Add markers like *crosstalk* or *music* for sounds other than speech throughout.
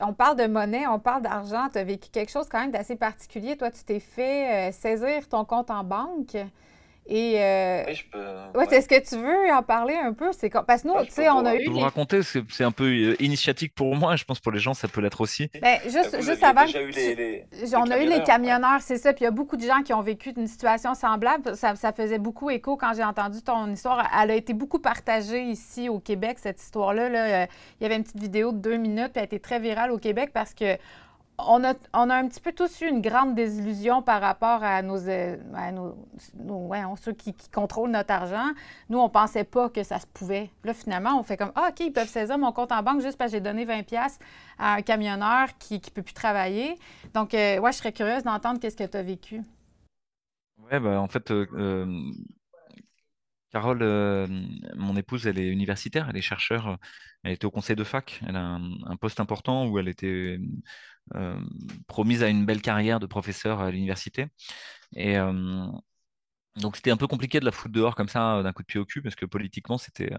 On parle de monnaie, on parle d'argent. Tu as vécu quelque chose quand même d'assez particulier. Toi, tu t'es fait euh, saisir ton compte en banque. Et euh... peux... ouais, est-ce que tu veux en parler un peu C'est parce que nous, tu sais, on a eu. vous raconter, c'est un peu euh, initiatique pour moi. Je pense pour les gens, ça peut l'être aussi. Ben, juste, juste avant, eu les, on a eu les camionneurs, c'est ça. Puis il y a beaucoup de gens qui ont vécu une situation semblable. Ça, faisait beaucoup écho quand j'ai entendu ton histoire. Elle a été beaucoup partagée ici au Québec cette histoire-là. Euh, il y avait une petite vidéo de deux minutes, puis elle a été très virale au Québec parce que on a, un petit peu tous eu une grande désillusion par rapport à nos, euh, ceux qui, contrôlent notre argent. Nous, on pensait pas que ça se pouvait. Là, finalement, on fait comme Ah, OK, ils peuvent saisir mon compte en banque juste parce que j'ai donné 20$ à un camionneur qui ne peut plus travailler. Donc, euh, je serais curieuse d'entendre qu'est-ce que tu as vécu. Oui, ben, en fait, euh, Carole, euh, mon épouse, elle est universitaire, elle est chercheure, elle était au conseil de fac, elle a un, poste important où elle était euh, promise à une belle carrière de professeur à l'université. Et euh, donc c'était un peu compliqué de la foutre dehors comme ça d'un coup de pied au cul parce que politiquement c'était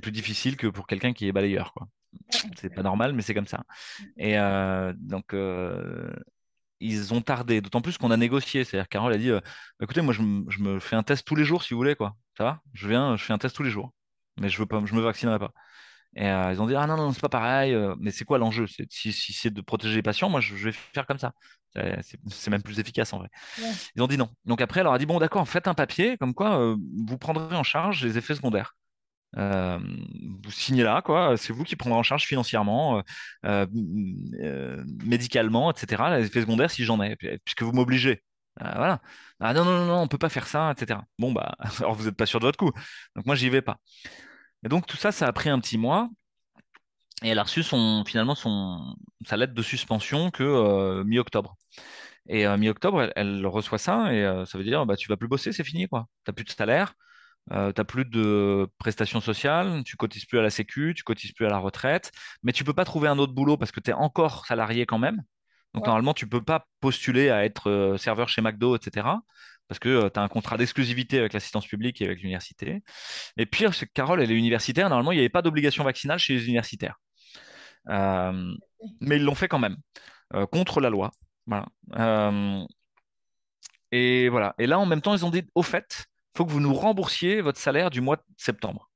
plus difficile que pour quelqu'un qui est balayeur C'est pas normal mais c'est comme ça. Et donc ils ont tardé. D'autant plus qu'on a négocié. C'est-à-dire, Carole a dit euh, bah, écoutez, moi, je, me fais un test tous les jours, si vous voulez, quoi. Ça va Je viens, je fais un test tous les jours, mais je veux pas, je me vaccinerai pas. Et euh, ils ont dit ah non non, c'est pas pareil. Euh, mais c'est quoi l'enjeu si, si c'est de protéger les patients, moi, je, vais faire comme ça. C'est même plus efficace en vrai. Ils ont dit non. Donc après, elle leur a dit bon, d'accord, faites un papier comme quoi vous prendrez en charge les effets secondaires. Euh, vous signez là, quoi. C'est vous qui prendrez en charge financièrement, euh, euh, médicalement, etc. Les effets secondaires, si j'en ai, puisque vous m'obligez. voilà. Ah non, non, non, on peut pas faire ça, etc. Bon, bah, *laughs* alors vous n'êtes pas sûr de votre coup. Donc moi, j'y vais pas. Et donc tout ça, ça a pris un petit mois. Et elle a reçu son, finalement son, sa lettre de suspension que mi-octobre. Et mi-octobre, elle, reçoit ça et ça veut dire bah, tu vas plus bosser, c'est fini, quoi. Tu n'as plus de salaire, tu n'as plus de prestations sociales, tu cotises plus à la Sécu, tu cotises plus à la retraite, mais tu peux pas trouver un autre boulot parce que tu es encore salarié quand même. Donc normalement, tu peux pas postuler à être serveur chez McDo, etc. Parce que tu as un contrat d'exclusivité avec l'assistance publique et avec l'université. Et pire, Carole, elle est universitaire. Normalement, il n'y avait pas d'obligation vaccinale chez les universitaires. mais ils l'ont fait quand même, contre la loi. et voilà. Et là, en même temps, ils ont dit, au fait, faut que vous nous remboursiez votre salaire du mois de septembre.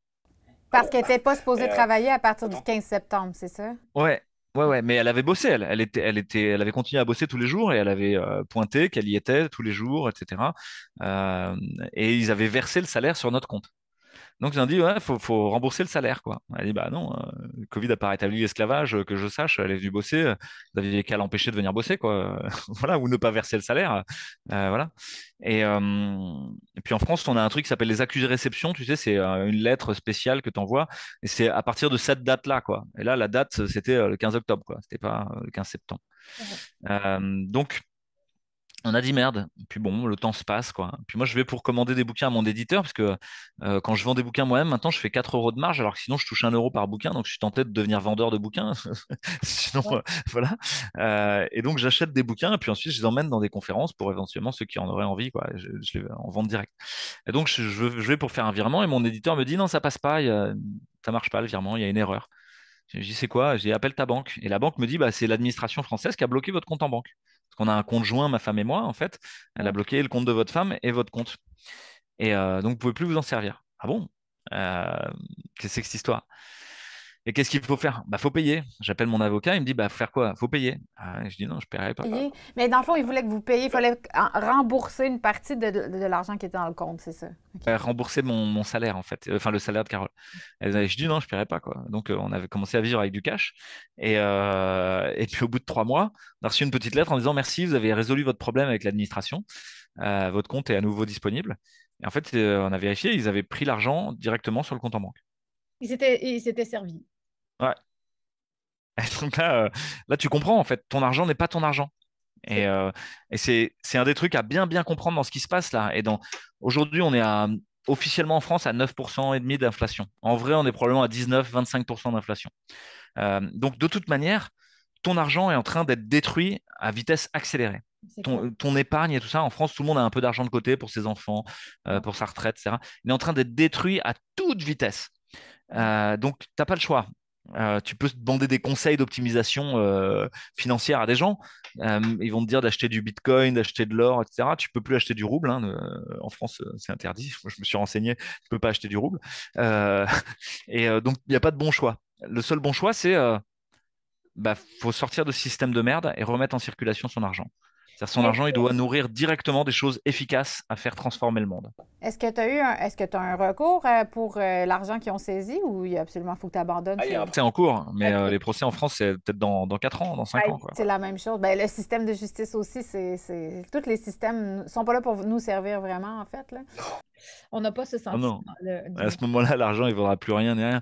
Parce qu'elle n'était pas supposée euh, travailler à partir du 15 septembre, c'est ça? Oui, Ouais, ouais, mais elle avait bossé, elle, elle, était, elle, était, elle avait continué à bosser tous les jours et elle avait euh, pointé qu'elle y était tous les jours, etc. Euh, et ils avaient versé le salaire sur notre compte. Donc ils ont dit, ouais, faut, rembourser le salaire, quoi. a dit, bah non, euh, Covid n'a pas rétabli l'esclavage, euh, que je sache, elle est venue bosser, euh, vous qu'à l'empêcher de venir bosser, quoi. *laughs* voilà, ou ne pas verser le salaire, voilà. Et, puis en France, on a un truc qui s'appelle les accusés réception, tu sais, c'est une lettre spéciale que tu envoies, et c'est à partir de cette date-là, quoi. Et là, la date, c'était le 15 octobre, ce C'était pas le 15 septembre. donc on a dit merde. Puis bon, le temps se passe, quoi. Puis moi, je vais pour commander des bouquins à mon éditeur, parce que euh, quand je vends des bouquins moi-même, maintenant, je fais 4 euros de marge, alors que sinon, je touche 1 euro par bouquin. Donc, je suis tenté de devenir vendeur de bouquins. *laughs* sinon, euh, voilà. Euh, et donc, j'achète des bouquins, et puis ensuite, je les emmène dans des conférences pour éventuellement ceux qui en auraient envie, quoi. Je, les en vente direct. Et donc, je, vais pour faire un virement, et mon éditeur me dit non, ça passe pas, y a... ça marche pas le virement, il y a une erreur. J'ai dit, c'est quoi J'ai appelé ta banque. Et la banque me dit, bah, c'est l'administration française qui a bloqué votre compte en banque. Parce qu'on a un compte joint, ma femme et moi, en fait. Elle a bloqué le compte de votre femme et votre compte. Et euh, donc, vous pouvez plus vous en servir. Ah bon Qu'est-ce euh, que c'est que cette histoire et qu'est-ce qu'il faut faire Bah, faut payer. J'appelle mon avocat, il me dit bah faire quoi Faut payer. Ah, je dis non, je ne paierai pas. Mais dans le fond, il voulait que vous payiez, il fallait rembourser une partie de, l'argent qui était dans le compte, c'est ça euh, Rembourser mon, salaire en fait, enfin le salaire de Carole. je dis non, je ne paierai pas quoi. Donc euh, on avait commencé à vivre avec du cash. Euh, et, puis au bout de trois mois, on a reçu une petite lettre en disant merci, vous avez résolu votre problème avec l'administration, votre compte est à nouveau disponible. Et en fait, on a vérifié, ils avaient pris l'argent directement sur le compte en banque. ils s'étaient servis. Ouais. *laughs* Donc là, euh, là, tu comprends, en fait, ton argent n'est pas ton argent. Et, euh, c'est, un des trucs à bien, bien comprendre dans ce qui se passe là. Et aujourd'hui, on est à, officiellement en France à 9% et demi d'inflation. En vrai, on est probablement à 19, 25% d'inflation. Euh, donc de toute manière, ton argent est en train d'être détruit à vitesse accélérée. Ton, épargne et tout ça, en France, tout le monde a un peu d'argent de côté pour ses enfants, pour sa retraite, etc. Il est en train d'être détruit à toute vitesse. donc, tu n'as pas le choix. Euh, tu peux demander des conseils d'optimisation euh, financière à des gens. Euh, ils vont te dire d'acheter du bitcoin, d'acheter de l'or, etc. Tu peux plus acheter du rouble. Hein, en France, c'est interdit. *laughs* je me suis renseigné. Tu peux pas acheter du rouble. *laughs* et donc, il n'y a pas de bon choix. Le seul bon choix, c'est bah, faut sortir de ce système de merde et remettre en circulation son argent cest son argent, il doit nourrir directement des choses efficaces à faire transformer le monde. Est-ce que tu as eu un, est-ce que tu un recours euh, pour euh, l'argent qu'ils ont saisi ou il absolument faut que tu abandonnes? Ah, c'est en cours, hein, mais euh, les procès en France, c'est peut-être dans, quatre 4 ans, dans 5 ans. C'est la même chose. Ben, le système de justice aussi, c'est, tous les systèmes ne sont pas là pour nous servir vraiment, en fait. Là. On n'a pas ce ah sentiment. À ce moment-là, l'argent, il ne vaudra plus rien ni rien.